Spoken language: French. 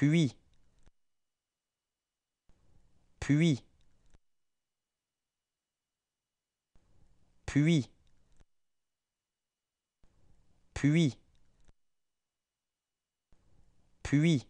puis puis puis puis puis